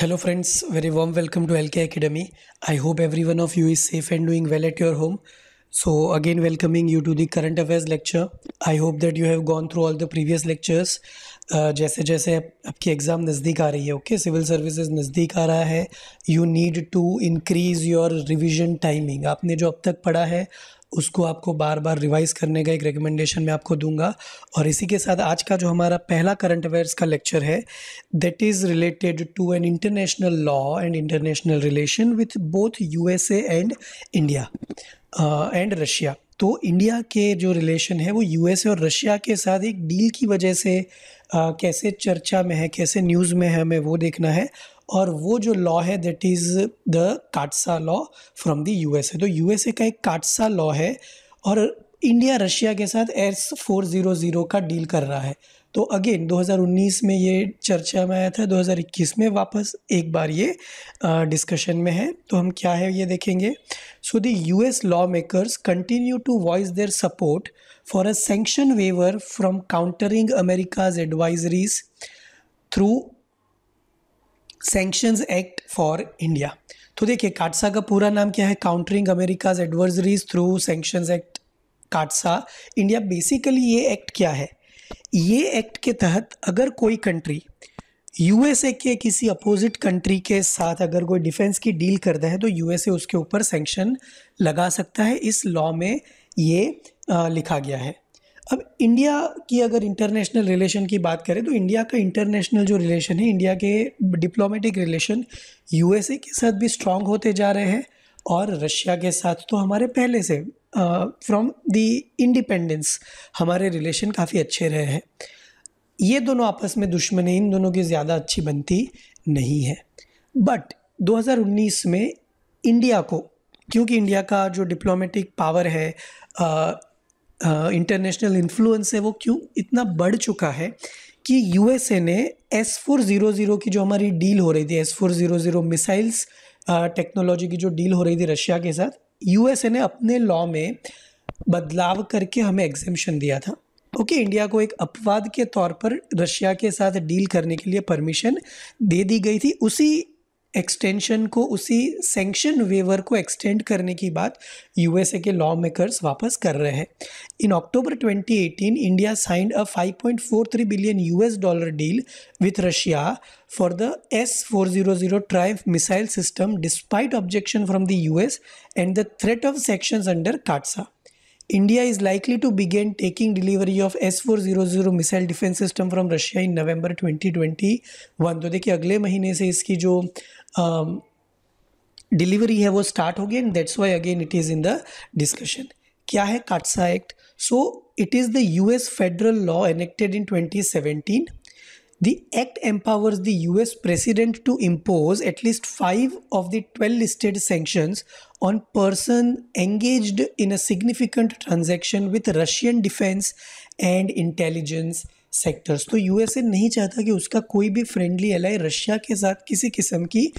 Hello friends very warm welcome to L K academy I hope every one of you is safe and doing well at your home so again welcoming you to the current affairs lecture I hope that you have gone through all the previous lectures जैसे जैसे आपकी exam नज़दीक आ रही है okay civil services नज़दीक आ रहा है you need to increase your revision timing आपने जो अब तक पढ़ा है उसको आपको बार बार रिवाइज़ करने का एक रिकमेंडेशन मैं आपको दूंगा और इसी के साथ आज का जो हमारा पहला करंट अफेयर्स का लेक्चर है that is related to an international law and international relation with both you and India and Russia तो इंडिया के जो रिलेशन है वो यूएसए और रशिया के साथ एक डील की वजह से आ, uh, कैसे चर्चा में है कैसे न्यूज़ में है हमें वो देखना है और वो जो लॉ है that is the CAATSA law from the USA तो यूएसए का एक काटसा लॉ है और इंडिया रशिया के साथ एस फोर ज़ीरो ज़ीरो का डील कर रहा है तो अगेन 2019 में ये चर्चा में आया था 2021 में वापस एक बार ये डिस्कशन में है तो हम क्या है ये देखेंगे so the U S law makers continue to voice their support for a sanction waiver from countering America's adversaries through sanctions act for India तो देखिए काटसा का पूरा नाम क्या है countering America's adversaries through sanctions act CAATSA India basically ये act क्या है ये एक्ट के तहत अगर कोई कंट्री यूएसए के किसी अपोजिट कंट्री के साथ अगर कोई डिफेंस की डील करता है तो यूएसए उसके ऊपर सेंक्शन लगा सकता है इस लॉ में ये आ, लिखा गया है अब इंडिया की अगर इंटरनेशनल रिलेशन की बात करें तो इंडिया का इंटरनेशनल जो रिलेशन है इंडिया के डिप्लोमेटिक रिलेशन यूएसए के साथ भी स्ट्रांग होते जा रहे हैं और रशिया के साथ तो हमारे पहले से फ्रॉम द इंडिपेंडेंस हमारे रिलेशन काफ़ी अच्छे रहे हैं ये दोनों आपस में दुश्मन इन दोनों की ज़्यादा अच्छी बनती नहीं है बट 2019 में इंडिया को क्योंकि इंडिया का जो डिप्लोमेटिक पावर है इंटरनेशनल इन्फ्लुएंस है वो क्यों इतना बढ़ चुका है कि यूएसए ने एस फोर ज़ीरो ज़ीरो की जो हमारी डील हो रही थी S four zero zero missiles technology की जो डील हो रही थी रशिया के साथ यूएसए ने अपने लॉ में बदलाव करके हमें एग्जेम्पन दिया था ओके okay, इंडिया को एक अपवाद के तौर पर रशिया के साथ डील करने के लिए परमिशन दे दी गई थी उसी एक्सटेंशन को उसी सेंक्शन वेवर को एक्सटेंड करने की बात यूएसए के लॉ मेकर्स वापस कर रहे हैं in October 2018 India signed a 5.43 billion US dollar deal with Russia for the S four zero zero triumph missile system despite objection from the US and the threat of section under CAATSA India is likely to begin taking delivery of missile defence missile defense system from Russia in November one तो देखिए अगले महीने से इसकी जो delivery है वो start होगी and that's why again it is in the discussion क्या है CAATSA act so it is the U S federal law enacted in twenty seventeen The act empowers the US president to impose at least 5 of the 12 listed sanctions on person engaged in a significant transaction with Russian defense and intelligence sectors तो USA नहीं चाहता कि उसका कोई भी friendly ally Russia के साथ किसी किस्म की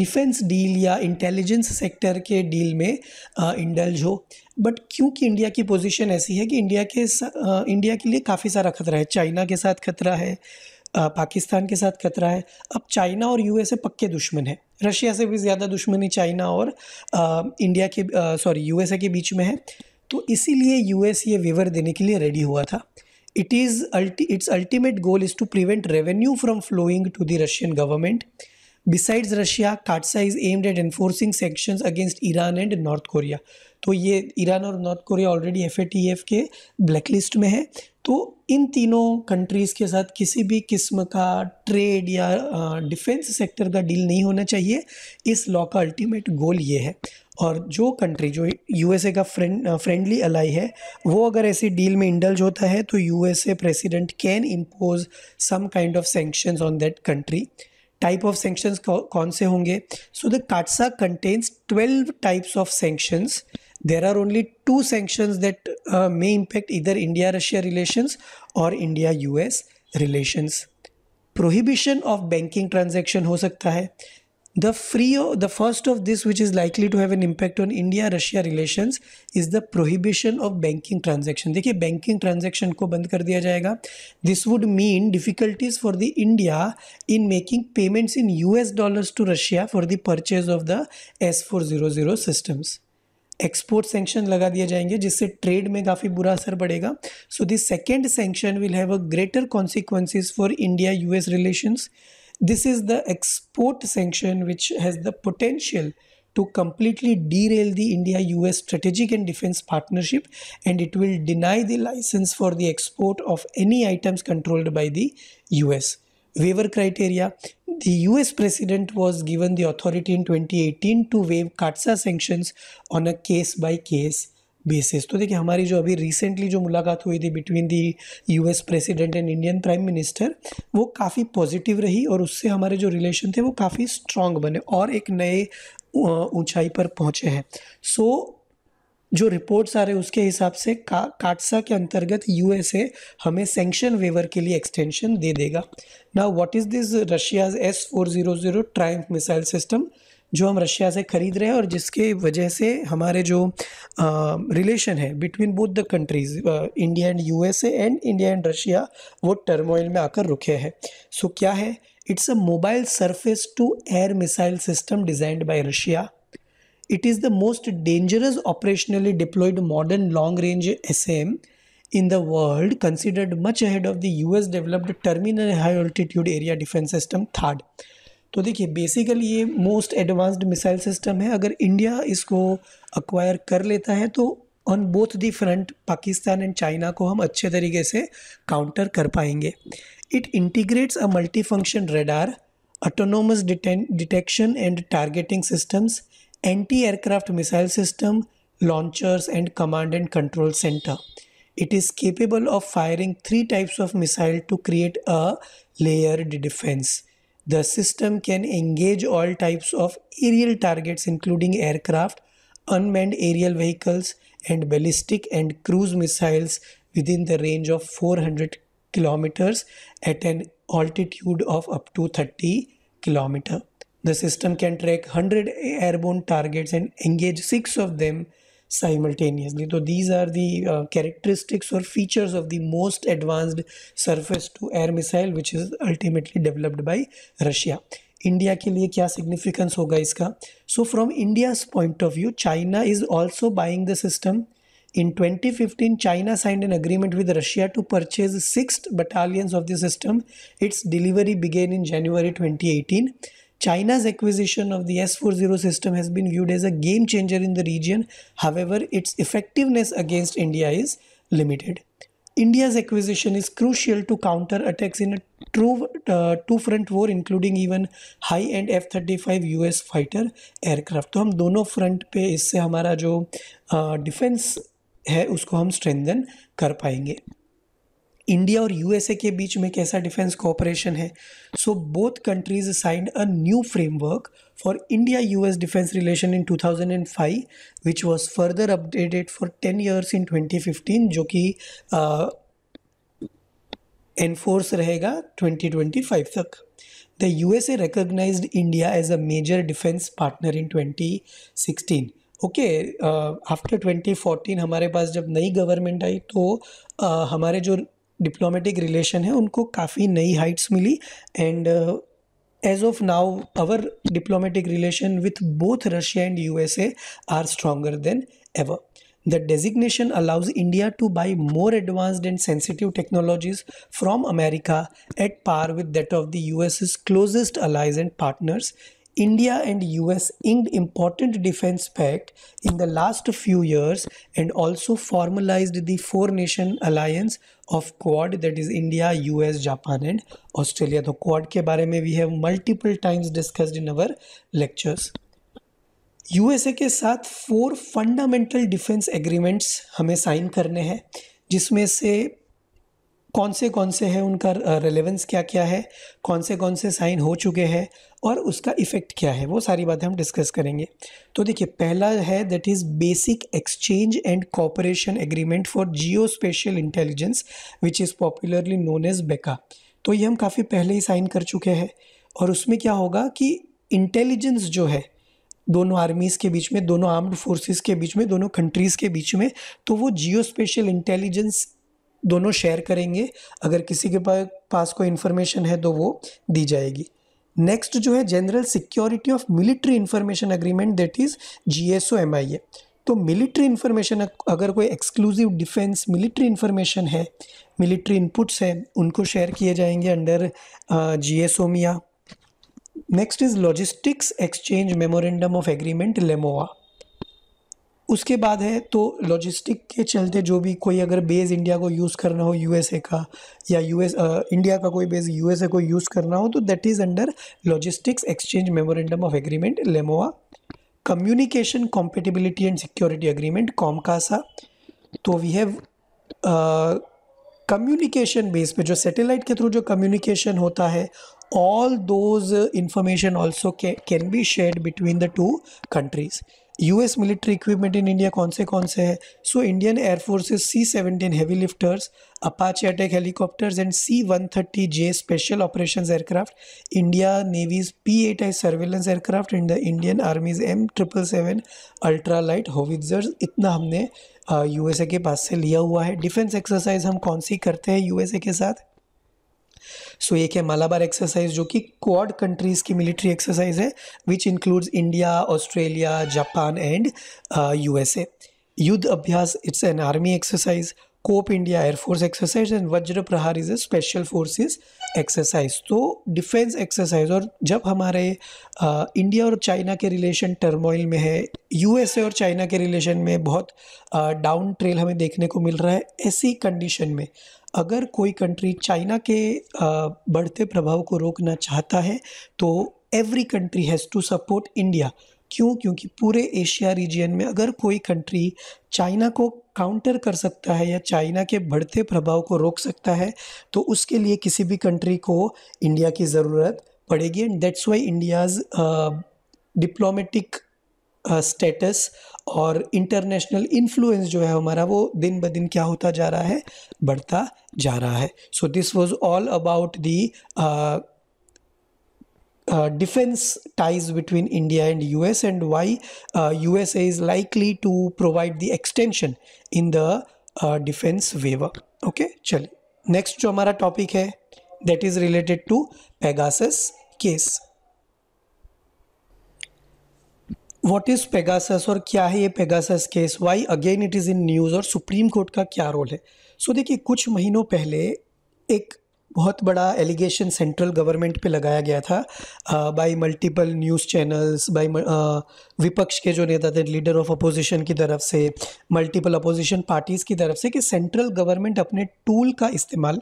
डिफेंस डील या इंटेलिजेंस सेक्टर के डील में इंडल्ज हो बट क्योंकि इंडिया की पोजीशन ऐसी है कि इंडिया के आ, इंडिया के लिए काफ़ी सारा खतरा है चाइना के साथ खतरा है आ, पाकिस्तान के साथ खतरा है अब चाइना और यूएसए पक्के दुश्मन है रशिया से भी ज़्यादा दुश्मनी चाइना और आ, इंडिया के सॉरी यूएसए के बीच में है तो इसीलिए यू एस ये वेवर देने के लिए रेडी हुआ था it is ulti it's ultimate goal is to prevent revenue from flowing to the Russian government besides Russia CAATSA is aimed at enforcing sanctions against Iran and North Korea तो ये Iran और North Korea already F के black list में है तो इन तीनों countries के साथ किसी भी किस्म का ट्रेड या डिफेंस सेक्टर का डील नहीं होना चाहिए इस लॉ का अल्टीमेट गोल ये है और जो कंट्री जो यूएसए का फ्रेंड फ्रेंडली अलाई है वो अगर ऐसी डील में इंडल्ज होता है तो USA president can impose some kind of sanctions on that country type of sanctions कौन से होंगे so the CAATSA contains twelve types of sanctions there are only two sanctions that uh, may impact either India Russia relations or India US relations. Prohibition of banking transaction ho sakta hai The free the first of this which is likely to have an impact on India Russia relations is the prohibition of banking transaction. dekhiye banking transaction ko band kar diya jayega This would mean difficulties for the India in making payments in US dollars to Russia for the purchase of the S400 systems. Export sanction लगा दिए जाएंगे जिससे trade में काफ़ी बुरा असर पड़ेगा so this second sanction will have a greater consequences for India U S relation this is the export sanction which has the potential to completely derail the India U S strategic and defence partnership and it will deny the licence for the export of any items controlled by the U S waiver criteria. The US president was given the authority in 2018 to waive katsa sanctions on a case by case basis तो देखिए हमारी जो अभी recently जो मुलाकात हुई थी between the US president and Indian prime minister वो काफ़ी पॉजिटिव रही और उससे हमारे जो रिलेशन थे वो काफ़ी स्ट्रांग बने और एक नए ऊंचाई पर पहुंचे हैं सो so, जो रिपोर्ट्स आ रहे उसके हिसाब से का काटसा के अंतर्गत यूएसए हमें सेंक्शन वेवर के लिए एक्सटेंशन दे देगा ना what is this Russia's S four zero zero triumph missile system जो हम रशिया से ख़रीद रहे हैं और जिसके वजह से हमारे जो रिलेशन है between both the countries India and U and India and Russia वो टर्मोइल में आकर रुके हैं सो so, क्या है it's a mobile surface to air missile system designed by Russia It is the most dangerous operationally deployed modern long range SM in the world, considered much ahead of the US developed terminal high altitude area defense system THAAD. तो देखिए basically ये most advanced missile system है अगर India इसको acquire कर लेता है तो on both the front Pakistan and China को हम अच्छे तरीके से काउंटर कर पाएंगे it integrates a multi function radar autonomous detection and targeting systems anti aircraft missile system, launchers, and command and control center. It is capable of firing three types of missile to create a layered defense. The system can engage all types of aerial targets, including aircraft, unmanned aerial vehicles, and ballistic and cruise missiles within the range of 400 kilometers at an altitude of up to 30 kilometers. The system can track 100 airborne targets and engage six of them simultaneously. So these are the uh, characteristics or features of the most advanced surface to air missile which is ultimately developed by Russia. India के लिए क्या significance होगा इसका so from India's point of view China is also buying the system in 2015 China signed an agreement with russia to purchase six battalions of the system its delivery began in january 2018 China's acquisition of the S-40 system has been viewed as a game changer in the region. However, its effectiveness against India is limited. India's acquisition is crucial to counter attacks in a true uh, two-front war, including even high-end F-35 US fighter aircraft. तो हम दोनों front पे इससे हमारा जो defence uh, है उसको हम स्ट्रेंथन कर पाएंगे इंडिया और यूएसए के बीच में कैसा डिफेंस कोऑपरेशन है so both countries signed a new framework for India US defence relation in 2005 which was further updated for 10 years in 2015 जो कि एनफोर्स रहेगा 2025 तक the USA recognised India as a major defence partner in 2016 okay after 2014 हमारे पास जब नई government आई तो uh, हमारे जो डिप्लोमेटिक रिलेशन है उनको काफ़ी नई हाइट्स मिली and as of now our diplomatic relation with both Russia and U S are stronger than ever the designation allows India to buy more advanced and sensitive technologies from America at par with that of the U S is closest allies and partners India and U S ink important defence pact in the last few years and also formalise the four nation alliance of Quad that is India US Japan and Australia तो Quad के बारे में we have multiple times discussed in our lectures USA के साथ four fundamental defence agreements हमें sign करने हैं जिसमें से कौन से कौन से हैं उनका रेलेवेंस क्या क्या है कौन से कौन से साइन हो चुके हैं और उसका इफ़ेक्ट क्या है वो सारी बातें हम डिस्कस करेंगे तो देखिए पहला है that is basic exchange and cooperation agreement for geospatial intelligence which is popularly known as BECA तो ये हम काफ़ी पहले ही साइन कर चुके हैं और उसमें क्या होगा कि इंटेलिजेंस जो है दोनों आर्मीज़ के बीच में दोनों आर्म्ड फोर्सेस के बीच में दोनों कंट्रीज़ के बीच में तो वो जियो स्पेशल इंटेलिजेंस दोनों शेयर करेंगे अगर किसी के पास कोई इन्फॉर्मेशन है तो वो दी जाएगी नेक्स्ट जो है general security of military information agreement that is G S O M I A तो मिलिट्री इन्फॉर्मेशन अगर कोई एक्सक्लूसिव डिफेंस मिलिट्री इन्फॉर्मेशन है मिलिट्री इनपुट्स हैं उनको शेयर किए जाएंगे under G S O MIA next is logistics exchange memorandum of agreement LEMOA उसके बाद है तो लॉजिस्टिक के चलते जो भी कोई अगर बेस इंडिया को यूज़ करना हो यूएसए का या यूएस इंडिया का कोई बेस यूएसए को यूज़ करना हो तो that is under logistics exchange memorandum of agreement LEMOA communication compatibility and security agreement comcasa तो वी हैव कम्युनिकेशन बेस पे जो सेटेलाइट के थ्रू जो कम्युनिकेशन होता है all those information also can be shared between the two countries US military equipment in India कौन से कौन से हैं सो Indian air force's C seventeen heavy lifters Apache attack helicopters and C one thirty J special operation aircraft India navy's P eight I surveillance aircraft and the Indian army's M triple seven ultra light howitzers इतना हमने you uh, ए के पास से लिया हुआ है defence exercise हम कौन सी करते हैं ए के साथ सो एक है मालाबार एक्सरसाइज जो कि क्वाड कंट्रीज़ की मिलिट्री एक्सरसाइज है which includes India Australia Japan and USA Yudh Abhyas it's an army exercise Cope India air force exercise and Vajra Prahar is a special forces exercise तो डिफेंस एक्सरसाइज और जब हमारे आ, uh, इंडिया और चाइना के रिलेशन टर्मोइल में है यूएसए और चाइना के रिलेशन में बहुत डाउन uh, ट्रेल हमें देखने को मिल रहा है ऐसी कंडीशन में अगर कोई कंट्री चाइना के बढ़ते प्रभाव को रोकना चाहता है तो every country has to support India क्यों क्योंकि पूरे एशिया रीजन में अगर कोई कंट्री चाइना को काउंटर कर सकता है या चाइना के बढ़ते प्रभाव को रोक सकता है तो उसके लिए किसी भी कंट्री को इंडिया की ज़रूरत पड़ेगी and that's why India's diplomatic status और इंटरनेशनल इन्फ्लुएंस जो है हमारा वो दिन ब दिन क्या होता जा रहा है बढ़ता जा रहा है so this was all about the defence ties between India and U S and why U S is likely to provide the extension in the defence waiver okay चलिए नेक्स्ट जो हमारा टॉपिक है that is related to Pegasus case what is Pegasus और क्या है ये Pegasus case why again it is in news और supreme court का क्या रोल है सो so, देखिए कुछ महीनों पहले एक बहुत बड़ा एलिगेशन सेंट्रल गवर्नमेंट पे लगाया गया था by multiple news channels by विपक्ष के जो नेता थे लीडर ऑफ अपोजिशन की तरफ से मल्टीपल अपोजिशन पार्टीज़ की तरफ से कि सेंट्रल गवर्नमेंट अपने टूल का इस्तेमाल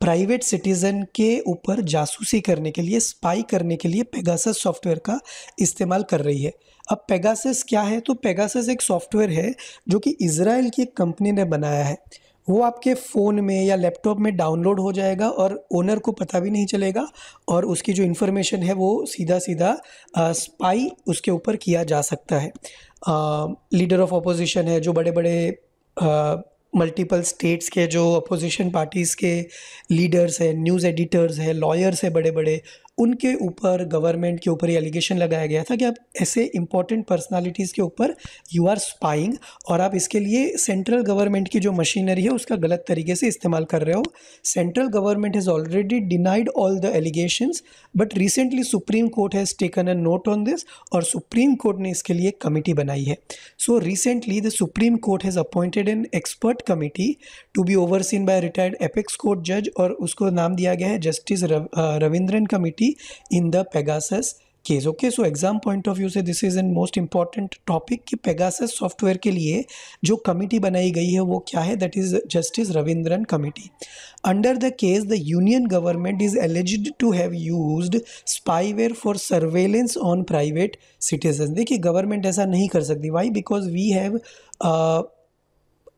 प्राइवेट सिटीज़न के ऊपर जासूसी करने के लिए स्पाई करने के लिए पेगासस सॉफ्टवेयर का इस्तेमाल कर रही है अब पेगासस क्या है तो पेगासस एक सॉफ्टवेयर है जो कि इसराइल की एक कंपनी ने बनाया है वो आपके फ़ोन में या लैपटॉप में डाउनलोड हो जाएगा और ओनर को पता भी नहीं चलेगा और उसकी जो इन्फॉर्मेशन है वो सीधा सीधा स्पाई उसके ऊपर किया जा सकता है आ, लीडर ऑफ अपोजिशन है जो बड़े बड़े मल्टीपल स्टेट्स के जो अपोजिशन पार्टीज़ के लीडर्स हैं न्यूज़ एडिटर्स हैं लॉयर्स हैं बड़े बड़े उनके ऊपर गवर्नमेंट के ऊपर ये एलिगेशन लगाया गया था कि आप ऐसे इंपॉर्टेंट पर्सनालिटीज़ के ऊपर यू आर स्पाइंग और आप इसके लिए सेंट्रल गवर्नमेंट की जो मशीनरी है उसका गलत तरीके से इस्तेमाल कर रहे हो central government has already denied all the allegations but recently supreme court has taken a note on this और सुप्रीम कोर्ट ने इसके लिए कमेटी बनाई है so recently the supreme court has appointed an expert committee to be overseen by retired apex court जज और उसको नाम दिया गया है justice Raveendran committee in in the case okay so exam point of view से this is an most important topic कि Pegasus software के लिए जो कमेटी बनाई गई है वो क्या है that is justice Raveendran committee under the case the union government is alleged to have use spyware for surveillance on private citizen देखिए गवर्नमेंट ऐसा नहीं कर सकती why because we have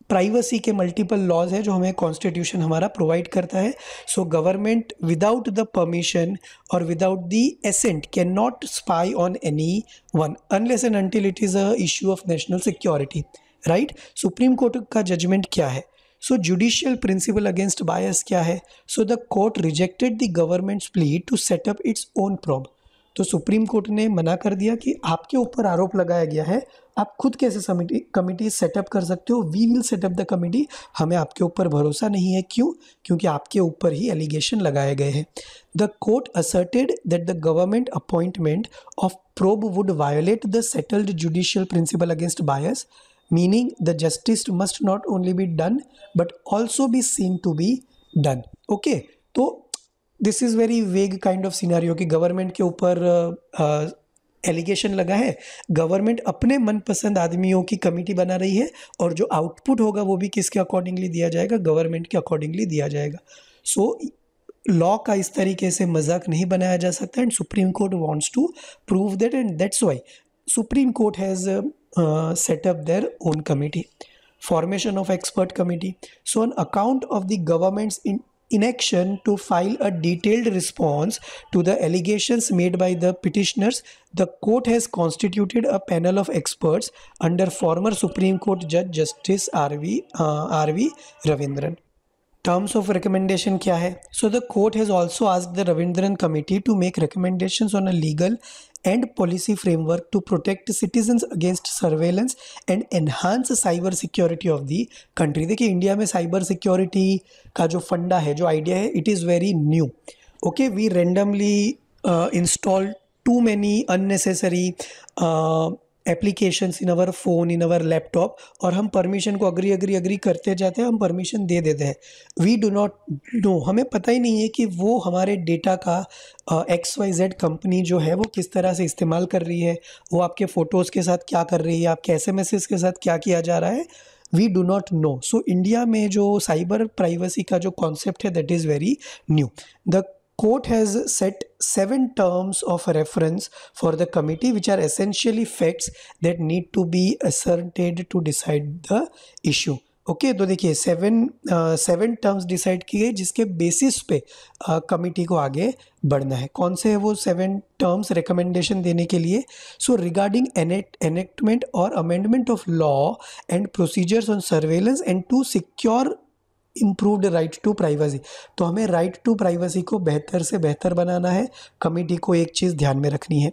privacy के मल्टीपल लॉज है जो हमें कॉन्स्टिट्यूशन हमारा प्रोवाइड करता है so government without the permission और without the assent can not spy on any one unless and until it is a issue of national security right supreme court का judgement क्या है so judicial principle against bias क्या है so the court rejected the government's plea to set up its own probe तो supreme court ने मना कर दिया कि आपके ऊपर आरोप लगाया गया है आप खुद कैसे कमिटी कमिटी सेटअप कर सकते हो we will set up the committee हमें आपके ऊपर भरोसा नहीं है क्यों क्योंकि आपके ऊपर ही एलिगेशन लगाए गए हैं the court asserted that the government appointment of probe would violate the settled judicial principle against bias meaning the justice must not only be done but also be seen to be done okay तो this is very vague kind of scenario कि government के ऊपर uh, uh, allegation लगा है government अपने मनपसंद आदमियों की कमेटी बना रही है और जो आउटपुट होगा वो भी किसके अकॉर्डिंगली दिया जाएगा गवर्नमेंट के अकॉर्डिंगली दिया जाएगा सो लॉ का इस तरीके से मजाक नहीं बनाया जा सकता and supreme court wants to prove that and that's why supreme court has set up their own committee formation of expert committee so on account of the government's in inaction to file a detailed response to the allegations made by the petitioners, the court has constituted a panel of experts under former Supreme Court Judge Justice R.V. Uh, R.V. Ravindran. Terms of recommendation kya hai? So the court has also asked the Ravindran committee to make recommendations on a legal and policy framework to protect citizens against surveillance and enhance cyber security of the country देखिए India में cyber security का जो फंडा है जो idea है it is very new okay we randomly uh, installed too many unnecessary uh, applications in our phone in our laptop और हम परमिशन को अग्री अग्री अग्री करते जाते हैं हम परमिशन दे देते हैं वी डू नॉट नो हमें पता ही नहीं है कि वो हमारे डेटा का एक्स वाई जेड कंपनी जो है वो किस तरह से इस्तेमाल कर रही है वो आपके फ़ोटोज़ के साथ क्या कर रही है आपके एस के साथ क्या किया जा रहा है we do not know so India में जो साइबर प्राइवेसी का जो कॉन्सेप्ट है that is very new the court has set seven terms of reference for the committee which are essentially facts that need to be ascertained to decide the issue okay okay, तो देखिए seven seven terms decide किए जिसके basis पे committee uh, को आगे बढ़ना है कौन से है वो सेवन टर्म्स रिकमेंडेशन देने के लिए सो रिगार्डिंग एनेक्टमेंट और amendment of law and procedures on surveillance and to secure improved right to privacy तो हमें राइट टू प्राइवेसी को बेहतर से बेहतर बनाना है कमेटी को एक चीज़ ध्यान में रखनी है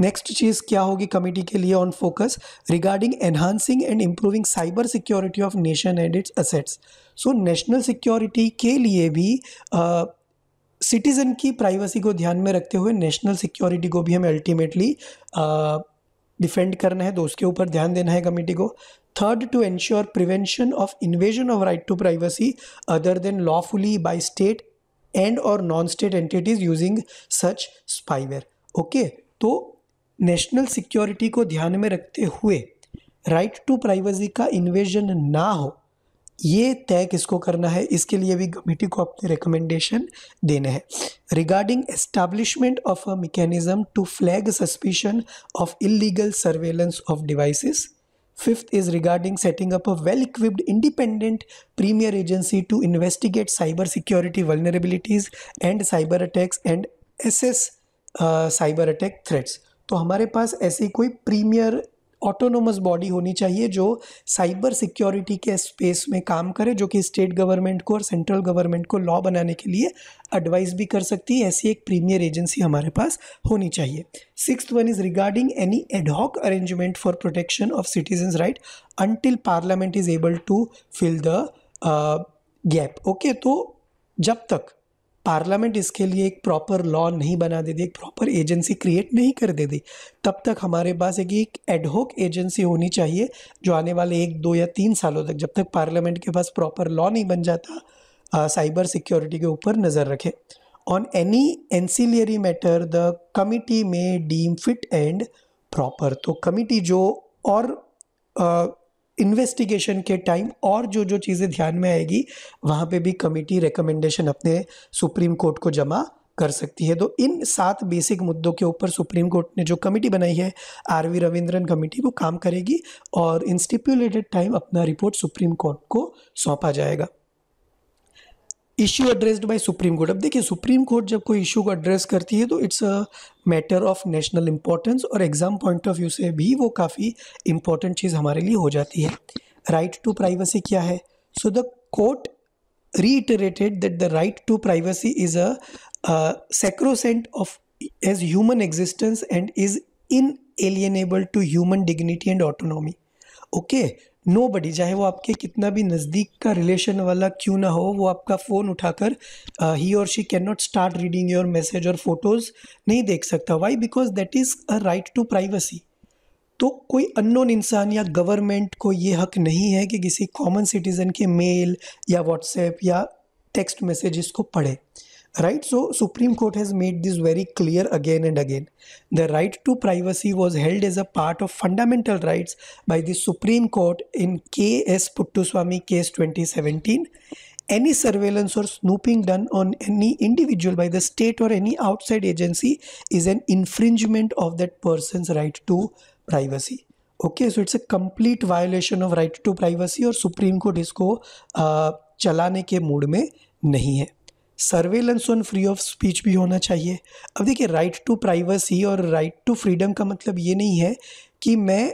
नेक्स्ट चीज़ क्या होगी कमेटी के लिए on focus regarding enhancing and improving cyber security of nation and its assets so national security के लिए भी सिटीज़न सिटीज़न की प्राइवेसी को ध्यान में रखते हुए नेशनल सिक्योरिटी को भी हमें अल्टीमेटली डिफेंड करना है तो उसके ऊपर ध्यान देना है कमेटी को third to ensure prevention of invasion of right to privacy other than lawfully by state and और non state entities using such spyware okay तो नेशनल सिक्योरिटी को ध्यान में रखते हुए राइट टू प्राइवेसी का इन्वेजन ना हो ये तय किसको करना है इसके लिए भी कमेटी को अपने रिकमेंडेशन देने हैं regarding establishment of a mechanism to flag suspicion of illegal surveillance of devices fifth is regarding setting up a well equipped independent premier agency to investigate cyber security vulnerabilities and cyber attacks and as as cyber attack threats तो हमारे पास ऐसी कोई premiere autonomous body होनी चाहिए जो cyber security के space में काम करे जो कि स्टेट गवर्नमेंट को और सेंट्रल गवर्नमेंट को लॉ बनाने के लिए एडवाइस भी कर सकती है ऐसी एक प्रीमियर एजेंसी हमारे पास होनी चाहिए six one is regarding any ad hoc arrangement for protection of citizens right until parliament is able to fill the gap okay तो जब तक पार्लियामेंट इसके लिए एक प्रॉपर लॉ नहीं बना देती एक प्रॉपर एजेंसी क्रिएट नहीं कर देती तब तक हमारे पास एक एक एडहोक एजेंसी होनी चाहिए जो आने वाले एक दो या तीन सालों तक जब तक पार्लियामेंट के पास प्रॉपर लॉ नहीं बन जाता आ, साइबर सिक्योरिटी के ऊपर नज़र रखे on any ancillary matter the committee may deem fit and proper तो कमिटी जो और इन्वेस्टिगेशन के टाइम और जो जो चीज़ें ध्यान में आएगी वहाँ पे भी कमेटी रिकमेंडेशन अपने सुप्रीम कोर्ट को जमा कर सकती है तो इन सात बेसिक मुद्दों के ऊपर सुप्रीम कोर्ट ने जो कमेटी बनाई है आर वी रविंद्रन कमेटी वो काम करेगी और इंस्टिप्यूलेटेड टाइम अपना रिपोर्ट सुप्रीम कोर्ट को सौंपा जाएगा issue addressed by supreme court अब देखिए सुप्रीम कोर्ट जब कोई इशू को एड्रेस करती है तो it's a matter of national importance और एग्ज़ाम पॉइंट ऑफ व्यू से भी वो काफ़ी इंपॉर्टेंट चीज़ हमारे लिए हो जाती है राइट टू प्राइवेसी क्या है so the court reiterated that the right to privacy is a sacrosanct of as human existence and is inalienable to human dignity and autonomy okay nobody चाहे वो आपके कितना भी नज़दीक का relation वाला क्यों ना हो वो आपका फ़ोन उठाकर ही और she can not start reading your message और फोटोज़ नहीं देख सकता why because that is a right to privacy तो कोई अननोन इंसान या गवर्नमेंट को ये हक नहीं है कि किसी कॉमन सिटीज़न के मेल या व्हाट्सएप या टेक्स्ट मैसेज़ को पढ़े right so supreme court has made this very clear again and again the right to privacy was held as a part of fundamental rights by the supreme court in ks puttuswamy case 2017 any surveillance or snooping done on any individual by the state or any outside agency is an infringement of that person's right to privacy okay so it's a complete violation of right to privacy or supreme court isko uh, chalane ke mood mein nahi hai surveillance on free of speech भी होना चाहिए अब देखिए right to privacy और right to freedom का मतलब ये नहीं है कि मैं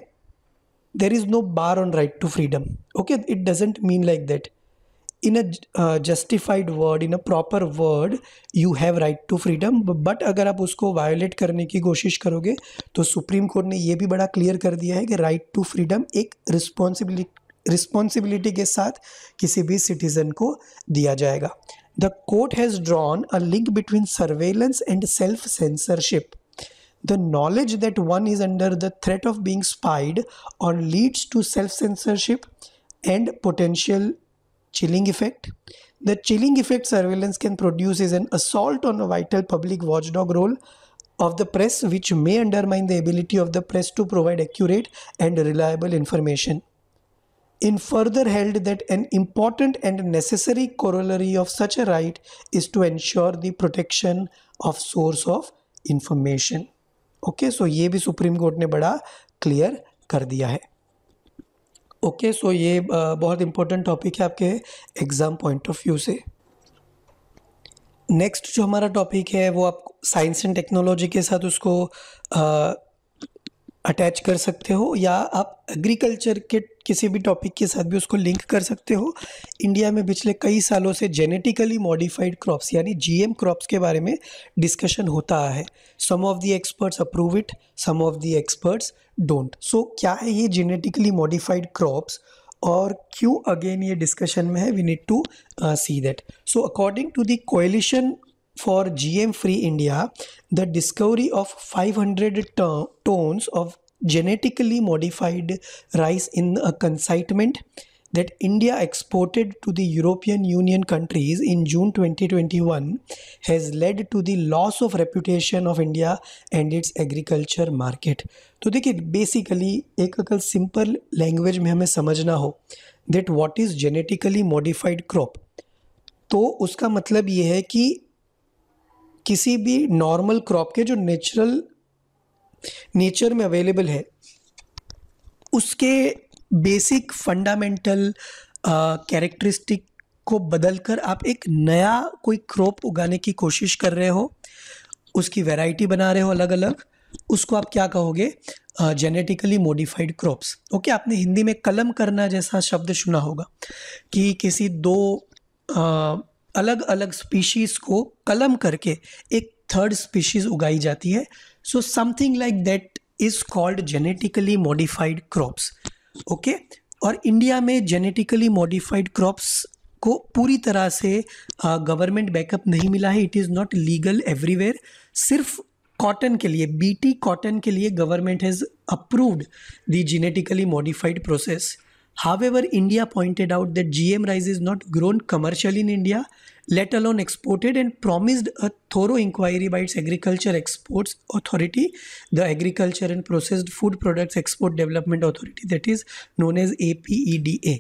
there is no bar on right to freedom okay it doesn't mean like that in a justified word in a proper word you have right to freedom but अगर आप उसको वायोलेट करने की कोशिश करोगे तो सुप्रीम कोर्ट ने यह भी बड़ा क्लियर कर दिया है कि राइट टू फ्रीडम एक रिस्पॉन्सिबिलिटी रिस्पॉन्सिबिलिटी के साथ किसी भी सिटीजन को दिया जाएगा the court has drawn a link between surveillance and self censorship the knowledge that one is under the threat of being spied on leads to self censorship and potential chilling effect the chilling effect surveillance can produce is an assault on vital public watchdog role of the press which may undermine the ability of the press to provide accurate and reliable information in further held that an important and necessary corollary of such a right is to ensure the protection of source of information okay okay, so so ये भी supreme court ने बड़ा clear कर दिया है okay okay, so so ये बहुत important topic है आपके एग्ज़ाम पॉइंट ऑफ व्यू से नेक्स्ट जो हमारा टॉपिक है वो आप साइंस एंड टेक्नोलॉजी के साथ उसको अटैच कर सकते हो या आप एग्रीकल्चर के किसी भी टॉपिक के साथ भी उसको लिंक कर सकते हो इंडिया में पिछले कई सालों से जेनेटिकली मॉडिफाइड क्रॉप्स यानी जीएम क्रॉप्स के बारे में डिस्कशन होता है some of the experts approve it some of the experts don't so क्या है ये जेनेटिकली मॉडिफाइड क्रॉप्स और क्यों अगेन ये डिस्कशन में है we need to see that so according to the coalition M free India the discovery of five hundred tonnes of genetically modified rice in a consignment that India exported to the European Union countries in June 2021 has led to the loss of reputation of India and its agriculture market. तो देखिए basically एक अगर simple language में हमें समझना हो that what is genetically modified crop तो उसका मतलब ये है कि किसी भी नॉर्मल क्रॉप के जो नेचुरल नेचर में अवेलेबल है उसके बेसिक फंडामेंटल कैरेक्टरिस्टिक को बदल कर आप एक नया कोई क्रॉप उगाने की कोशिश कर रहे हो उसकी वैरायटी बना रहे हो अलग अलग उसको आप क्या कहोगे जेनेटिकली मॉडिफाइड क्रॉप्स ओके आपने हिंदी में कलम करना जैसा शब्द सुना होगा कि किसी दो अलग अलग स्पीशीज़ को कलम करके एक थर्ड स्पीशीज़ उगाई जाती है so something like that is called genetically modified crops okay और इंडिया में जेनेटिकली मॉडिफाइड क्रॉप्स को पूरी तरह से गवर्नमेंट बैकअप नहीं मिला है it is not legal everywhere सिर्फ कॉटन के लिए बीटी कॉटन के लिए government has approved the genetically modified process however India pointed out that G M rice is not grown commercial in India let alone exported, and promised a thorough inquiry by its Agriculture Exports Authority, the Agriculture and Processed Food Products Export Development Authority, that is known as APEDA.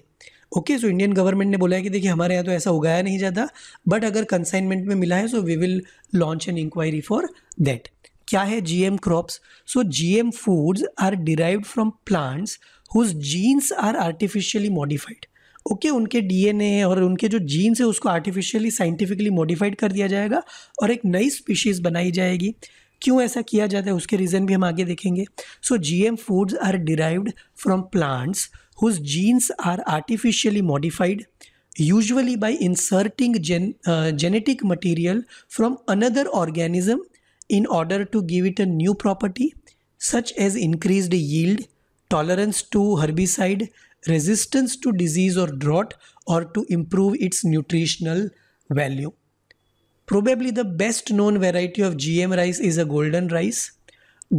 Okay so Indian government ने बोला है कि देखिए हमारे यहाँ तो ऐसा उगाया नहीं जाता बट अगर कंसाइनमेंट में मिला है so we will launch an inquiry for that क्या है GM crops so GM foods are derived from plants whose genes are artificially modified okay उनके डीएनए और उनके जो जीन्स है उसको आर्टिफिशियली साइंटिफिकली मॉडिफाइड कर दिया जाएगा और एक नई स्पीशीज़ बनाई जाएगी क्यों ऐसा किया जाता है उसके रीज़न भी हम आगे देखेंगे so G M foods are derived from plants whose genes are artificially modified usually by inserting gen genetic material from another organism in order to give it a new property such as increase yield tolerance to herbicide resistance to disease or drought or to improve its nutritional value. Probably the best known variety of GM rice is a golden rice.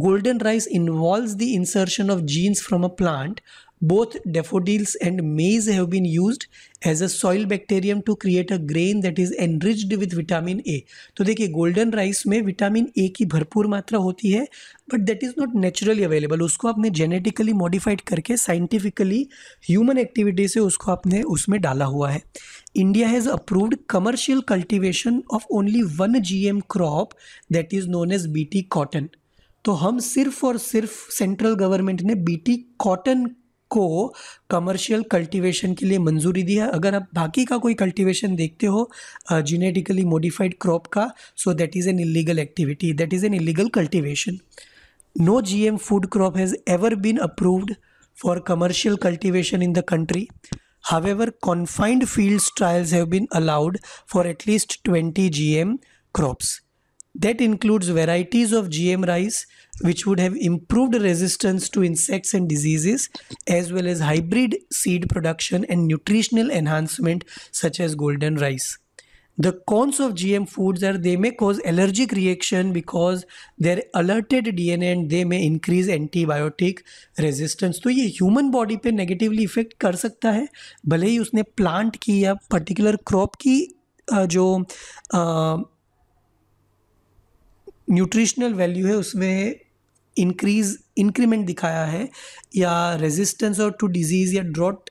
Golden rice involves the insertion of genes from a plant. Both daffodils and maize have been used as a soil bacterium to create a grain that is enriched with vitamin A तो देखिए golden rice में vitamin A की भरपूर मात्रा होती है but that is not naturally available उसको आपने जेनेटिकली मॉडिफाइड करके साइंटिफिकली ह्यूमन एक्टिविटी से उसको आपने उसमें डाला हुआ है India has approved commercial cultivation of only one G M crop that is known as B T cotton तो हम सिर्फ और सिर्फ सेंट्रल गवर्नमेंट ने बी टी कॉटन को कमर्शियल कल्टीवेशन के लिए मंजूरी दी है अगर आप बाकी का कोई कल्टीवेशन देखते हो जीनेटिकली मॉडिफाइड क्रॉप का so that is an illegal activity that is an illegal cultivation No GM food crop has ever been approved for commercial cultivation in the country. However, confined fields trials have been allowed for at least 20 GM crops. That includes varieties of GM rice which would have improved resistance to insects and diseases, as well as hybrid seed production and nutritional enhancement such as golden rice. The cons of GM foods are they may cause allergic reaction because their alerted DNA and they may increase antibiotic resistance. तो ये human body पे negatively effect कर सकता है भले ही उसने plant की या particular crop की जो न्यूट्रिशनल वैल्यू है उसमें इंक्रीज इंक्रीमेंट दिखाया है या रेजिस्टेंस और टू डिजीज़ या ड्रॉट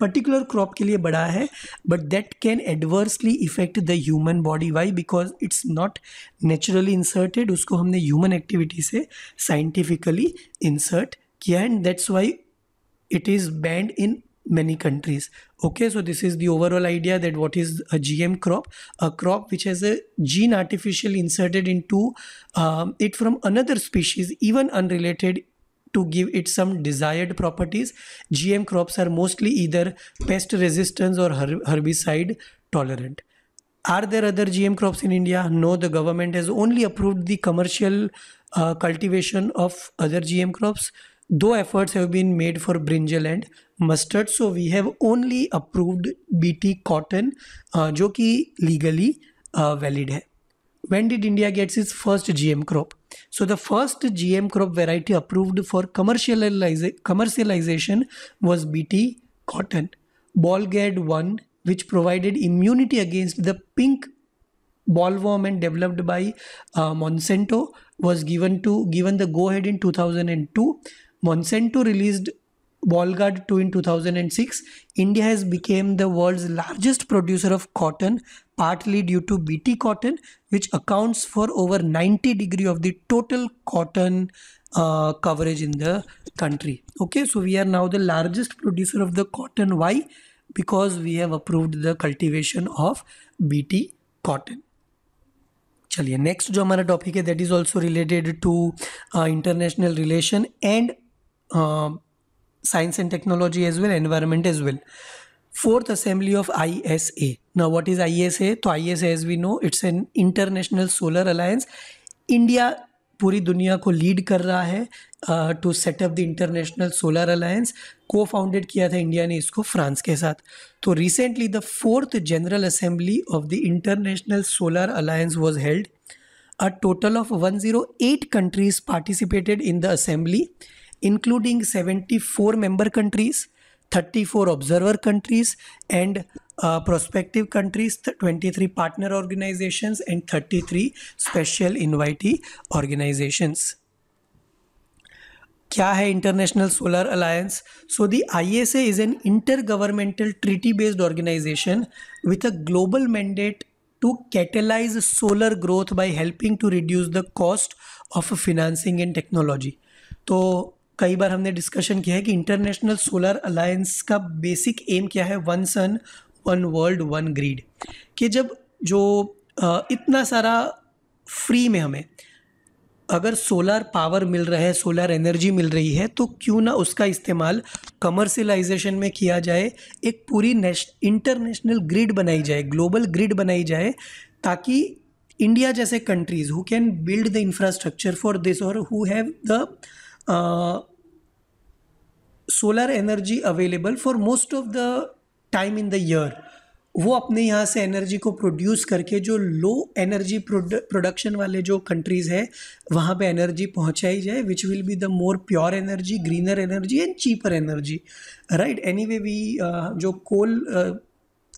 पर्टिकुलर क्रॉप के लिए बड़ा है but that can adversely effect the human body why because it's not naturally inserted उसको हमने ह्यूमन एक्टिविटी से साइंटिफिकली इंसर्ट किया and that's why it is banned in many countries okay so this is the overall idea that what is a G M crop a crop which has a gene artificial inserted into it from another species even unrelated to give it some desired properties. GM crops are mostly either pest resistance or herbicide tolerant. Are there other GM crops in India? No, the government has only approved the commercial uh, cultivation of other GM crops, though efforts have been made for brinjal and mustard. So we have only approved BT cotton, uh, is legally uh, valid When did India get its first GM crop? So the first GM crop variety approved for commercializa- commercialization was BT cotton. Bolgad 1, which provided immunity against the pink ballworm and developed by uh, Monsanto, was given to given the go ahead in 2002. Monsanto released Ballgard 2 in 2006. India has become the world's largest producer of cotton partly due to BT cotton, which accounts for over 90 degree of the total cotton uh, coverage in the country. Okay, so we are now the largest producer of the cotton. Why? Because we have approved the cultivation of BT cotton. चलिए next जो हमारा topic है that is also international relation and relation uh, science and technology as well, environment as well. Fourth assembly of I S A ना what is I S A तो I S as we know it's an international solar alliance India पूरी दुनिया को lead कर रहा है to set up the international solar alliance को founded किया था इंडिया ने इसको फ्रांस के साथ तो recently the fourth general assembly of the international solar alliance was held a total of 108 countries participated in the assembly including 74 member countries 34 observer countries and uh, prospective countries, 23 partner organizations, and 33 special invitee organizations. क्या the international solar alliance so the ISA is an intergovernmental treaty based organisation with a global mandate to catalyze solar growth by helping to reduce the cost of financing and technology. So कई बार हमने discussion किया है कि international solar alliance का basic aim क्या है one sun one world one grid कि जब जो इतना सारा फ्री में हमें अगर सोलर पावर मिल रहा है सोलर एनर्जी मिल रही है तो क्यों ना उसका इस्तेमाल कमर्शलाइजेशन में किया जाए एक पूरी इंटरनेशनल ग्रिड बनाई जाए ग्लोबल ग्रिड बनाई जाए ताकि इंडिया जैसे countries who can build the infrastructure for this और who have the solar energy available for most of the time in the year वो अपने यहाँ से एनर्जी को प्रोड्यूस करके जो लो एनर्जी प्रोडक्शन वाले जो कंट्रीज़ है वहाँ पे एनर्जी पहुँचाई जाए which will be the more pure energy greener energy and cheaper energy right anyway we जो कोल uh,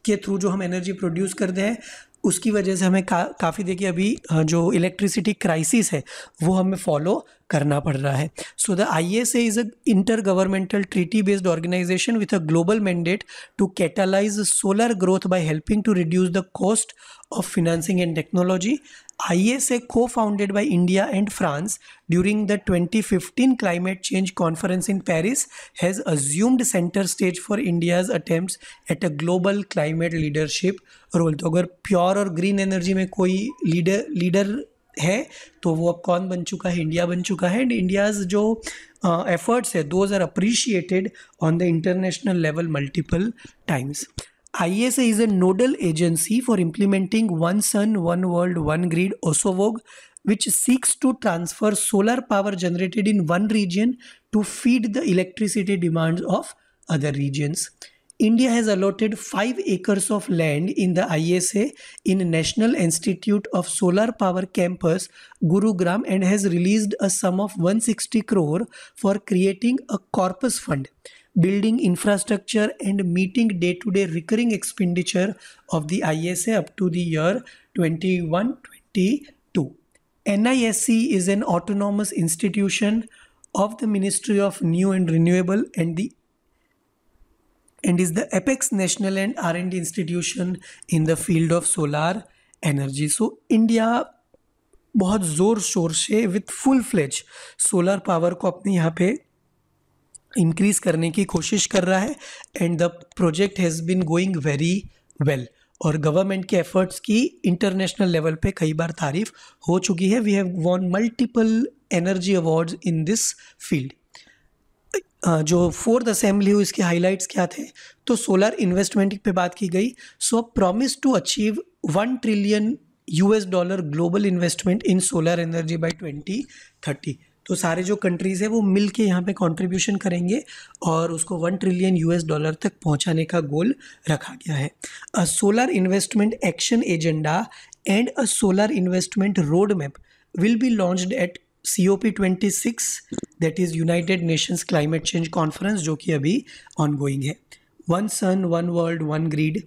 के थ्रू जो हम एनर्जी प्रोड्यूस करते हैं उसकी वजह से हमें का, काफ़ी देखिए अभी जो इलेक्ट्रिसिटी क्राइसिस है वो हमें फॉलो करना पड़ रहा है so the I S A is a intergovernmental treaty based organisation with a global mandate to catalyse solar growth by helping to reduce the cost of financing and technology ISA co-founded by India and France during the 2015 climate change conference in Paris has assumed center stage for India's attempts at a global climate leadership role. तो अगर pure और green energy में कोई leader leader है तो वो अब कौन बन चुका है इंडिया बन चुका है एंड इंडियाज जो एफर्ट्स है those are appreciated on the international level multiple times ISA is a nodal agency for implementing One Sun, One World, One Grid, OSOVOG, which seeks to transfer solar power generated in one region to feed the electricity demands of other regions. India has allotted 5 acres of land in the ISA in National Institute of Solar Power campus Gurugram and has released a sum of 160 crore for creating a corpus fund building infrastructure and meeting day-to-day recurring expenditure of the ISA up to the year 2021-22. NISC is an autonomous institution of the Ministry of New and Renewable and the and is the apex national and R&D institution in the field of solar energy. So India बहुत ज़ोर शोर से with full fledge solar power को अपने यहाँ पे increase करने की कोशिश कर रहा है and the project has been going very well और गवर्नमेंट के एफर्ट्स की इंटरनेशनल लेवल पे कई बार तारीफ हो चुकी है we have won multiple energy awards in this field जो फोर्थ असेंबली हुई इसके हाईलाइट्स क्या थे तो सोलर इन्वेस्टमेंट पे बात की गई so promise to achieve one trillion US dollar global investment in solar energy by thirty तो सारे जो कंट्रीज़ है वो मिल के यहाँ पर कॉन्ट्रीब्यूशन करेंगे और उसको वन ट्रिलियन यू डॉलर तक पहुँचाने का गोल रखा गया है a solar investment action agenda and a solar investment road map will be at C O P twenty six that is United Nations climate change conference जो कि अभी ऑन गोइंग है one sun one world one grid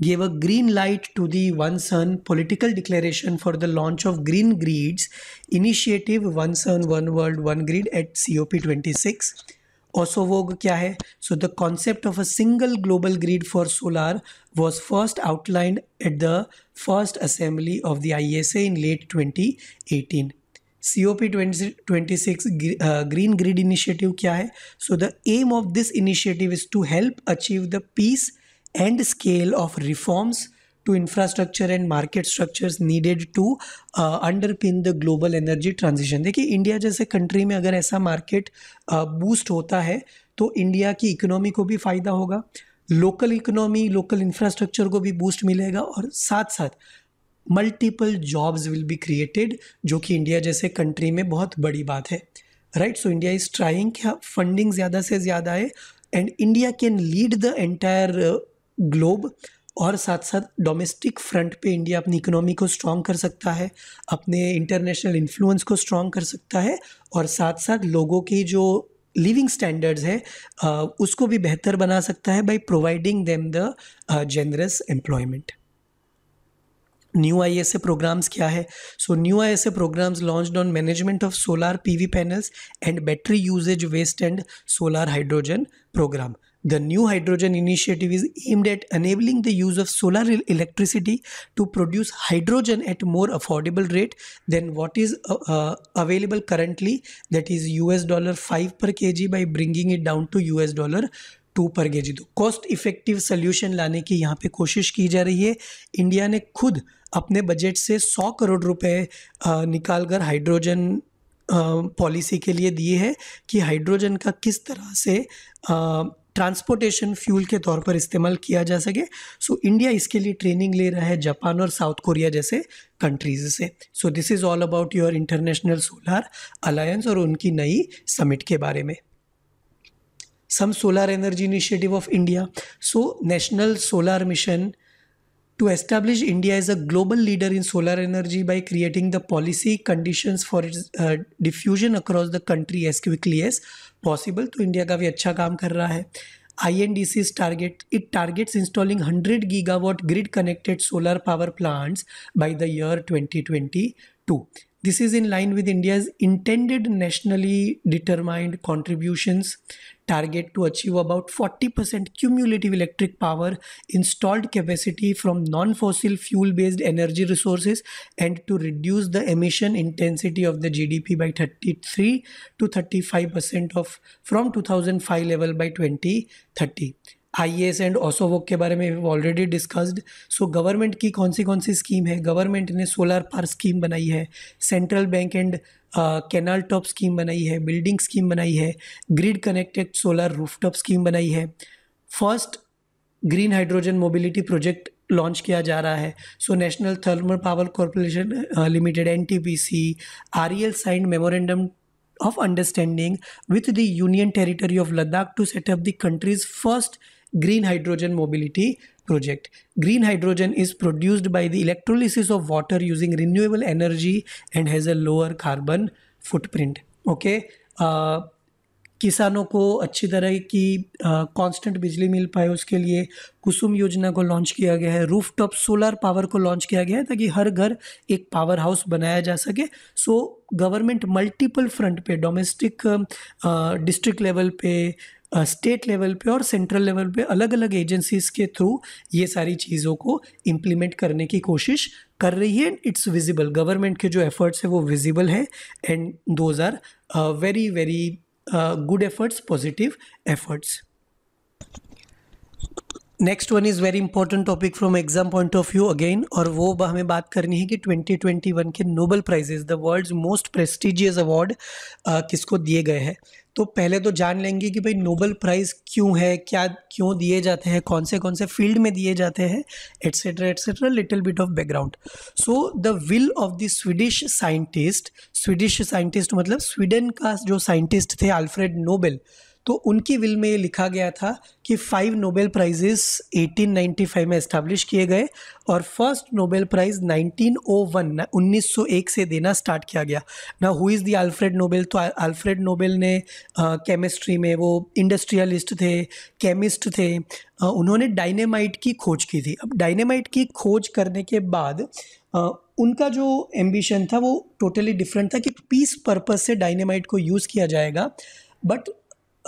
gave a green light to the One Sun political declaration for the launch of Green Greed's initiative One Sun, One World, One Grid at COP26. OSOVOG kya hai? So the concept of a single global grid for solar was first outlined at the first assembly of the ISA in late 2018. COP26 uh, Green Grid Initiative kya hai? So the aim of this initiative is to help achieve the peace – and scale of reforms to infrastructure and market structures needed to underpin the global energy transition देखिए India जैसे country में अगर ऐसा market boost uh, होता है तो India की economy को भी फ़ायदा होगा लोकल इकोनॉमी लोकल इंफ्रास्ट्रक्चर को भी बूस्ट मिलेगा और साथ साथ multiple jobs will be created जो कि इंडिया जैसे कंट्री में बहुत बड़ी बात है right so India is trying funding ज़्यादा से ज़्यादा है and India can lead the entire globe और साथ साथ डोमेस्टिक फ्रंट पे इंडिया अपनी इकोनॉमी को स्ट्रॉन्ग कर सकता है अपने इंटरनेशनल इन्फ्लुएंस को स्ट्रॉन्ग कर सकता है और साथ साथ लोगों की जो लिविंग स्टैंडर्ड्स है उसको भी बेहतर बना सकता है by providing them the generous employment new I S A programmes क्या है so new I S A programmes launch on management of solar P V panels and battery usage waste and solar hydrogen programme The new hydrogen initiative is aimed at enabling the use of solar electricity to produce hydrogen at more affordable rate than what is uh, uh, available currently that is US dollar 5 per kg by bringing it down to US dollar two per K जी तो cost effective solution लाने की यहाँ पे कोशिश की जा रही है इंडिया ने खुद अपने बजट से 100 करोड़ रुपए निकाल कर हाइड्रोजन पॉलिसी के लिए दिए हैं कि हाइड्रोजन का किस तरह से आ, ट्रांसपोर्टेशन फ्यूल के तौर पर इस्तेमाल किया जा सके सो so, इंडिया इसके लिए ट्रेनिंग ले रहा है जापान और साउथ कोरिया जैसे कंट्रीज से so this is all about your International Solar Alliance और उनकी नई समिट के बारे में some solar energy initiative of India so National Solar Mission to establish India as a global leader in solar energy by creating the policy condition for its diffusion across the country as quickly as possible तो India का भी अच्छा काम कर रहा है I N D C target it targets installing hundred gigawatt grid connected solar power plants by the year twenty twenty two this is in line with India's intended nationally determined contributions target to achieve about 40% cumulative electric power installed capacity from non fossil fuel based energy resources and to reduce the emission intensity of the GDP by 33 to 35% of from 2005 level by 2030 I S and ओसोवोक के बारे में already discussed so government की कौन सी कौन सी scheme है गवर्नमेंट ने सोलर पार स्कीम बनाई है central bank and canal top scheme बनाई है बिल्डिंग स्कीम बनाई है grid connected solar rooftop scheme बनाई है first green hydrogen mobility project launch किया जा रहा है so National Thermal Power Corporation Limited N T P C R E L signed memorandum of understanding with the union territory of Ladakh to set up the countries first green hydrogen mobility project. Green hydrogen is produced by the electrolysis of water using renewable energy and has a lower carbon footprint. Okay. Uh, किसानों को अच्छी तरह की constant uh, बिजली मिल पाए उसके लिए कुसुम योजना को लॉन्च किया गया है रूफटॉप सोलर पावर को लॉन्च किया गया है ताकि हर घर एक पावर हाउस बनाया जा सके सो गवर्नमेंट मल्टीपल फ्रंट पे डोमेस्टिक डिस्ट्रिक्ट लेवल पे स्टेट लेवल पे और सेंट्रल लेवल पे अलग अलग एजेंसीज़ के थ्रू ये सारी चीज़ों को इम्प्लीमेंट करने की कोशिश कर रही है एंड इट्स विजिबल गवर्नमेंट के जो एफर्ट्स है वो विजिबल है and those are very very good efforts positive efforts next one is very important topic from exam point of view again और वो हमें बात करनी है कि 2021 के Nobel prizes the world's most prestigious award किसको दिए गए हैं तो पहले तो जान लेंगे कि भाई नोबल प्राइज़ क्यों है क्या क्यों दिए जाते हैं कौन से कौन से फील्ड में दिए जाते हैं etcetera etcetera little bit of background so the will of the Swedish scientist Swedish scientist मतलब स्वीडन का जो साइंटिस्ट थे अल्फ्रेड नोबेल तो उनकी विल में ये लिखा गया था कि फाइव नोबेल प्राइजेस 1895 में इस्टेब्लिश किए गए और फर्स्ट नोबेल प्राइज़ 1901 1901 से देना स्टार्ट किया गया ना who is the Alfred Nobel तो अल्फ्रेड नोबेल ने केमिस्ट्री में वो इंडस्ट्रियलिस्ट थे केमिस्ट थे आ, उन्होंने डायनेमाइट की खोज की थी अब डायनेमाइट की खोज करने के बाद आ, उनका जो एम्बिशन था वो टोटली डिफरेंट था कि पीस पर्पज से डायनेमाइट को यूज़ किया जाएगा बट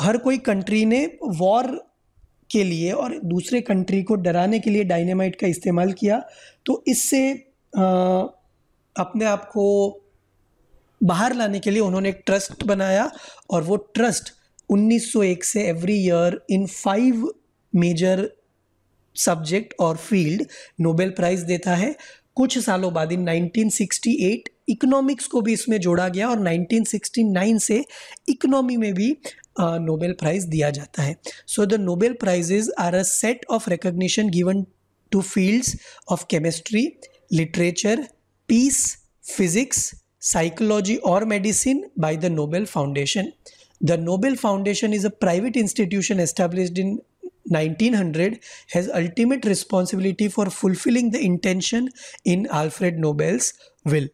हर कोई कंट्री ने वॉर के लिए और दूसरे कंट्री को डराने के लिए डायनेमाइट का इस्तेमाल किया तो इससे अपने आप को बाहर लाने के लिए उन्होंने एक ट्रस्ट बनाया और वो ट्रस्ट 1901 से every year in five major subject और फील्ड नोबेल प्राइज़ देता है कुछ सालों बाद इन 1968 इकोनॉमिक्स को भी इसमें जोड़ा गया और 1969 से इकोनॉमी में भी नोबेल प्राइज दिया जाता है so the Nobel prizes are a set of recognition given to fields of chemistry literature peace physics psychology और medicine by the Nobel Foundation the Nobel Foundation is a private institution establish in 1900 has ultimate responsibility for fulfilling the intention in Alfred Nobel's will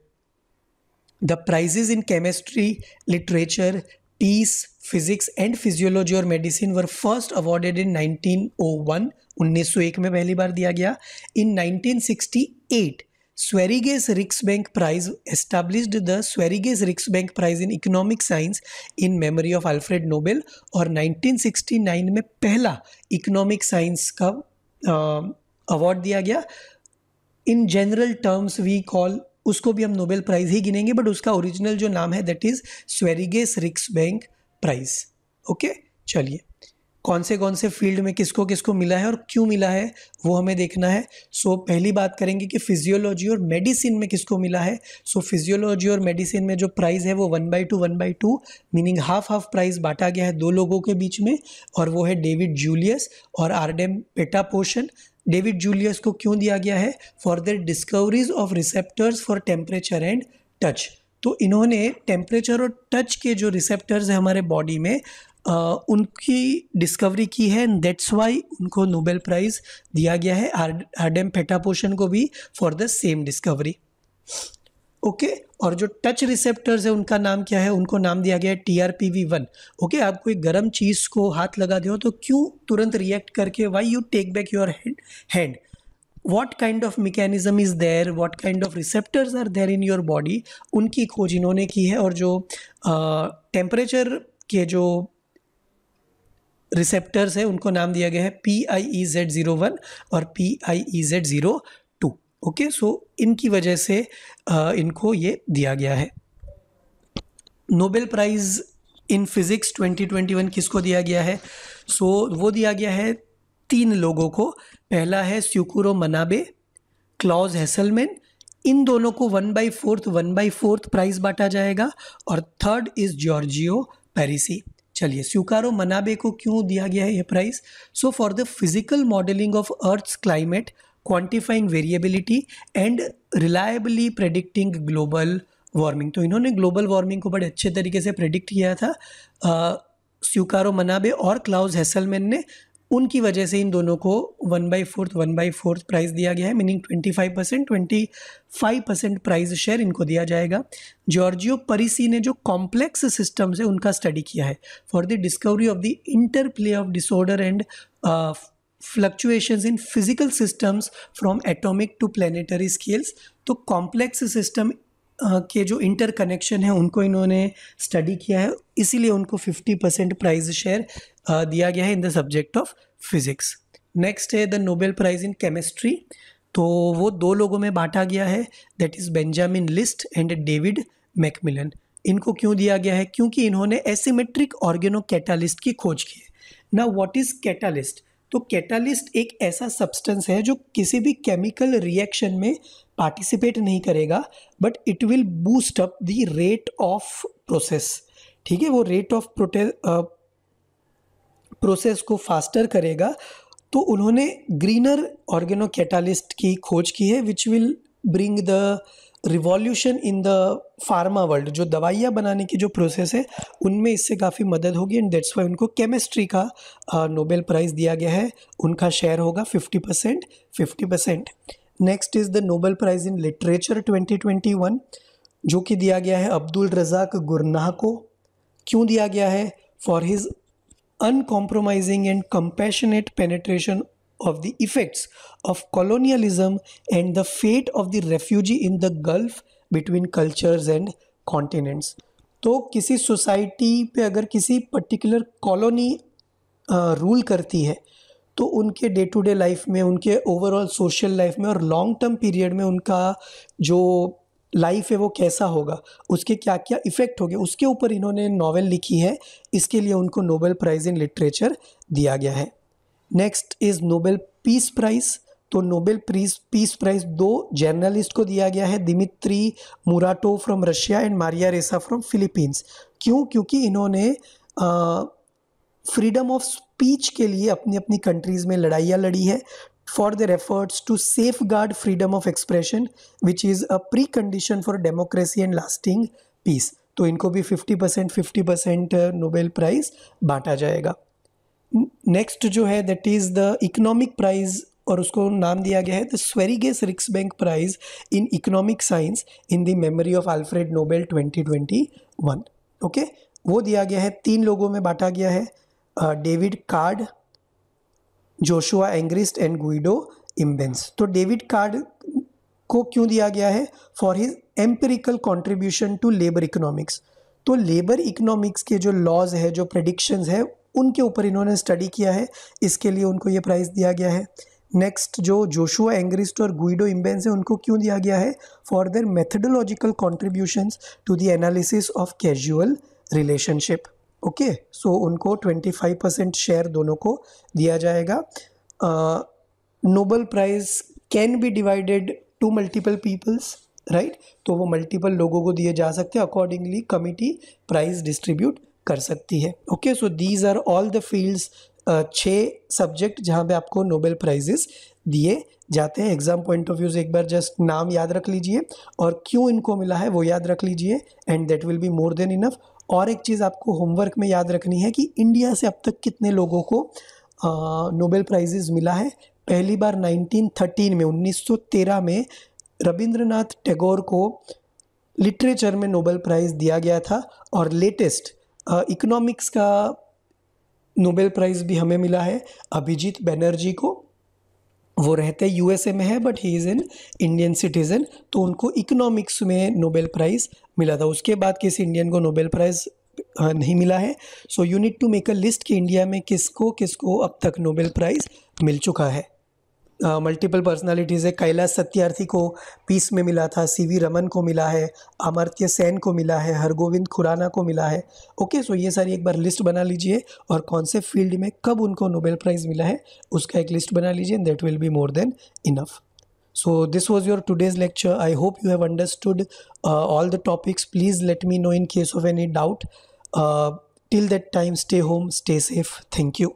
the prizes in chemistry literature peace physics and physiology और medicine were first awarded in 1901 1901 में पहली बार दिया गया इन 1968 Sveriges Riksbank prize established the Sveriges Riksbank prize in economic science in memory of Alfred Nobel और 1969 में पहला economic science का award दिया गया in general terms we call उसको भी हम नोबेल प्राइज़ ही गिनेंगे बट उसका ओरिजिनल जो नाम है दैट इज़ स्वेरिगेस रिक्स बैंक प्राइस ओके चलिए कौन से कौन से फील्ड में किसको किसको मिला है और क्यों मिला है वो हमें देखना है सो so, पहली बात करेंगे कि फिजियोलॉजी और मेडिसिन में किसको मिला है सो so, फिजियोलॉजी और मेडिसिन में जो प्राइस है वो one by two one by two meaning half half prize बांटा गया है दो लोगों के बीच में और वो है डेविड जूलियस और आरडेम पोशन डेविड जूलियस को क्यों दिया गया है for their discoveries of receptors for temperature and touch तो इन्होंने टेम्परेचर और टच के जो रिसेप्टर्स हैं हमारे बॉडी में आ, उनकी डिस्कवरी की है एंड दैट्स वाई उनको नोबेल प्राइज़ दिया गया है हार्डेम फेटापोशन को भी for the same discovery okay और जो टच रिसेप्टर्स है उनका नाम क्या है उनको नाम दिया गया है T R P V one okay आप कोई गर्म चीज़ को हाथ लगा दे हो तो क्यों तुरंत रिएक्ट करके why you take back your hand hand what kind of mechanism is there what kind of receptors are there in your body उनकी खोज इन्होंने की है और जो टेम्परेचर uh, के जो रिसेप्टर्स है उनको नाम दिया गया है P I E Z zero one और P I E Z zero two okay so इनकी वजह से uh, इनको ये दिया गया है नोबेल प्राइज़ इन फिज़िक्स 2021 किसको दिया गया है सो so, वो दिया गया है तीन लोगों को पहला है स्यूकुरो मनाबे क्लॉज हैसलमैन इन दोनों को one by fourth one by fourth prize बांटा जाएगा और थर्ड इज जॉर्जियो पेरिसी चलिए स्यूकारो मनाबे को क्यों दिया गया है ये prize so for the physical modelling of earth's climate quantifying variability and reliably predicting global warming तो इन्होंने ग्लोबल वार्मिंग को बड़े अच्छे तरीके से प्रेडिक्ट किया था स्यूकारो मनाबे और क्लाउज हैसलमैन ने उनकी वजह से इन दोनों को one by fourth one by fourth prize दिया गया है meaning twenty five percent twenty five percent prize share इनको दिया जाएगा जॉर्जियो परिसी ने जो कॉम्प्लेक्स सिस्टम्स है उनका स्टडी किया है for the discovery of the interplay of disorder and fluctuations in physical systems from atomic to planetary scales तो कॉम्प्लेक्स सिस्टम के जो इंटर कनेक्शन है उनको इन्होंने स्टडी किया है इसीलिए उनको 50 परसेंट प्राइज शेयर दिया गया है in the subject of physics next है the Nobel prize in chemistry तो वो दो लोगों में बांटा गया है that is Benjamin List and David MacMillan इनको क्यों दिया गया है क्योंकि इन्होंने एसीमेट्रिक ऑर्गेनो कैटालिस्ट की खोज की है ना वॉट इज़ कैटालिस्ट तो कैटालिस्ट एक ऐसा सब्सटेंस है जो किसी भी केमिकल रिएक्शन में पार्टिसिपेट नहीं करेगा but it will boost up the rate of process ठीक है वो रेट ऑफ प्रोटे प्रोसेस को फास्टर करेगा तो उन्होंने ग्रीनर ऑर्गेनो कैटालिस्ट की खोज की है which will bring the revolution in the pharma world जो दवाइयाँ बनाने की जो प्रोसेस है उनमें इससे काफ़ी मदद होगी एंड डेट्स वाई उनको केमिस्ट्री का नोबेल प्राइज़ दिया गया है उनका शेयर होगा fifty percent fifty percent next is the Nobel prize in literature twenty twenty one जो कि दिया गया है अब्दुल रजाक गुरनाह को क्यों दिया गया है for his uncompromising and compassionate penetration of the effects of colonialism and the fate of the refugee in the gulf between cultures and continents तो किसी सोसाइटी पे अगर किसी पर्टिकुलर कॉलोनी रूल करती है तो उनके डे टू डे लाइफ में उनके ओवरऑल सोशल लाइफ में और लॉन्ग टर्म पीरियड में उनका जो लाइफ है वो कैसा होगा उसके क्या क्या इफ़ेक्ट होंगे उसके ऊपर इन्होंने नॉवेल लिखी है इसके लिए उनको नोबेल प्राइज़ इन लिटरेचर दिया गया है next is Nobel peace prize तो नोबेल प्रीस पीस प्राइज दो जर्नलिस्ट को दिया गया है Dmitry Muratov from Russia and Maria Ressa from Philippines क्यों क्योंकि इन्होंने फ्रीडम ऑफ स्पीच के लिए अपनी अपनी कंट्रीज़ में लड़ाइयाँ लड़ी है for their efforts to safeguard freedom of expression which is a precondition for democracy and lasting peace तो इनको भी 50 percent fifty percent Nobel prize बांटा जाएगा नेक्स्ट जो है that is the economic prize और उसको नाम दिया गया है the Sveriges Riksbank prize in economic science in the memory of Alfred Nobel 2021 okay okay? वो दिया गया है तीन लोगों में बांटा गया है David Card Joshua Angrist and Guido Imbens तो डेविड कार्ड को क्यों दिया गया है for his empirical contribution to labour economics तो लेबर इकोनॉमिक्स के जो लॉज है जो प्रडिक्शंस है उनके ऊपर इन्होंने स्टडी किया है इसके लिए उनको ये प्राइज़ दिया गया है नेक्स्ट जो जोशुआ एंग्रिस्ट और गुइडो इम्बेंस है उनको क्यों दिया गया है for their methodological contributions to the analysis of causal relationship okay so उनको 25 परसेंट शेयर दोनों को दिया जाएगा Nobel prize can be divided to multiple peoples right तो वो मल्टीपल लोगों को दिए जा सकते हैं अकॉर्डिंगली कमिटी प्राइज़ डिस्ट्रीब्यूट कर सकती है okay so these are all the fields छः सब्जेक्ट जहाँ पे आपको नोबेल प्राइजेस दिए जाते हैं एग्जाम पॉइंट ऑफ व्यू से एक बार जस्ट नाम याद रख लीजिए और क्यों इनको मिला है वो याद रख लीजिए and that will be more than enough और एक चीज़ आपको होमवर्क में याद रखनी है कि इंडिया से अब तक कितने लोगों को नोबेल uh, प्राइजेज मिला है पहली बार 1913 में 1913 में रविंद्रनाथ टैगोर को लिटरेचर में नोबेल प्राइज़ दिया गया था और लेटेस्ट इकोनॉमिक्स का नोबेल प्राइज़ भी हमें मिला है अभिजीत बनर्जी को वो रहते यूएसए में है but he is an Indian citizen तो उनको इकोनॉमिक्स में नोबेल प्राइज़ मिला था उसके बाद किसी इंडियन को नोबेल प्राइज़ नहीं मिला है so you need to make a list कि इंडिया में किसको किसको अब तक नोबेल प्राइज़ मिल चुका है मल्टीपल पर्सनालिटीज़ है कैलाश सत्यार्थी को पीस में मिला था सीवी रमन को मिला है अमर्त्य सेन को मिला है हरगोविंद खुराना को मिला है ओके सो ये सारी एक बार लिस्ट बना लीजिए और कौन से फील्ड में कब उनको नोबेल प्राइज़ मिला है उसका एक लिस्ट बना लीजिए that will be more than enough so this was your today's lecture I hope you have understood all the topics please let me know in case of any doubt till that time stay home stay safe thank you